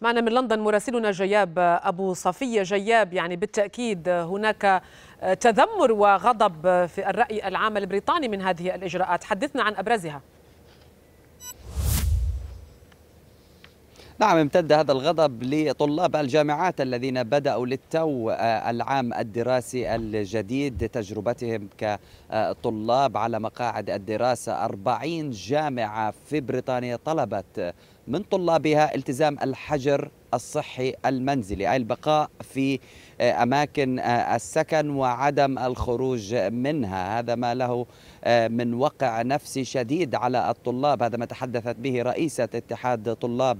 معنا من لندن مراسلنا جياب أبو صفية جياب يعني بالتأكيد هناك تذمر وغضب في الرأي العام البريطاني من هذه الإجراءات حدثنا عن أبرزها نعم امتد هذا الغضب لطلاب الجامعات الذين بدأوا للتو آه، العام الدراسي الجديد تجربتهم كطلاب على مقاعد الدراسة أربعين جامعة في بريطانيا طلبت من طلابها التزام الحجر الصحي المنزلي أي البقاء في آه، أماكن آه، السكن وعدم الخروج منها هذا ما له آه، من وقع نفسي شديد على الطلاب هذا ما تحدثت به رئيسة اتحاد طلاب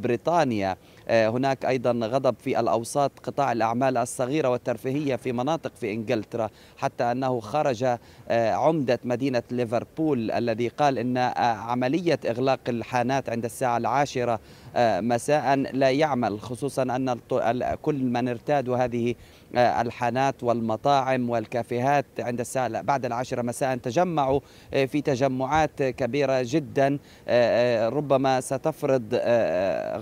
بريطانيا آه، هناك أيضا غضب في الأوساط قطاع الأعمال الصغيرة والترفيهية في مناطق في إنجلترا حتى أنه خرج آه، عمدة مدينة ليفربول الذي قال أن آه، عملية إغلاق الحانات عند الساعة العاشرة مساء لا يعمل خصوصا أن كل من ارتادوا هذه الحانات والمطاعم والكافيهات عند الساعة بعد العاشرة مساء تجمعوا في تجمعات كبيرة جدا ربما ستفرض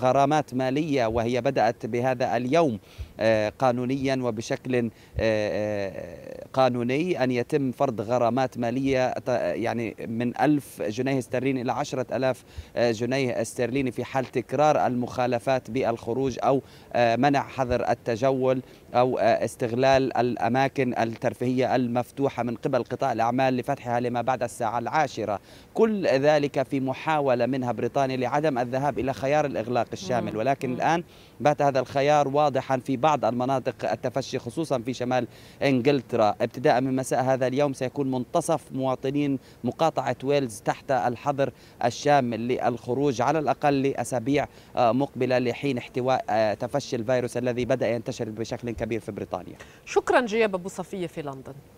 غرامات مالية الدولية وهي بدأت بهذا اليوم آه، قانونيا وبشكل آه، آه، قانوني أن يتم فرض غرامات مالية يعني من ألف جنيه استرليني إلى عشرة ألاف جنيه استرليني في حال تكرار المخالفات بالخروج أو منع حظر التجول أو استغلال الأماكن الترفيهية المفتوحة من قبل قطاع الأعمال لفتحها لما بعد الساعة العاشرة كل ذلك في محاولة منها بريطانيا لعدم الذهاب إلى خيار الإغلاق الشامل نعم. ولكن الآن بات هذا الخيار واضحا في بعض المناطق التفشي خصوصا في شمال إنجلترا ابتداء من مساء هذا اليوم سيكون منتصف مواطنين مقاطعة ويلز تحت الحظر الشامل للخروج على الأقل لأسابيع آه، مقبلة لحين احتواء آه، تفشي الفيروس الذي بدأ ينتشر بشكل كبير في بريطانيا شكرا جياب أبو صفية في لندن